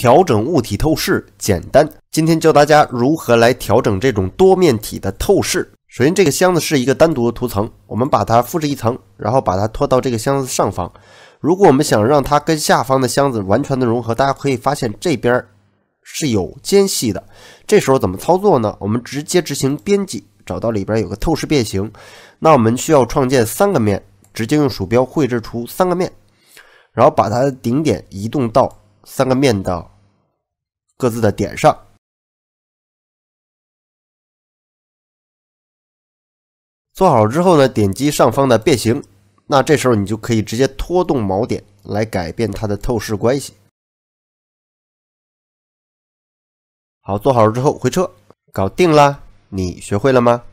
调整物体透视简单。今天教大家如何来调整这种多面体的透视。首先，这个箱子是一个单独的图层，我们把它复制一层，然后把它拖到这个箱子上方。如果我们想让它跟下方的箱子完全的融合，大家可以发现这边儿是有间隙的。这时候怎么操作呢？我们直接执行编辑，找到里边有个透视变形。那我们需要创建三个面，直接用鼠标绘制出三个面，然后把它的顶点移动到。三个面的各自的点上做好之后呢，点击上方的变形，那这时候你就可以直接拖动锚点来改变它的透视关系。好，做好了之后回车，搞定啦！你学会了吗？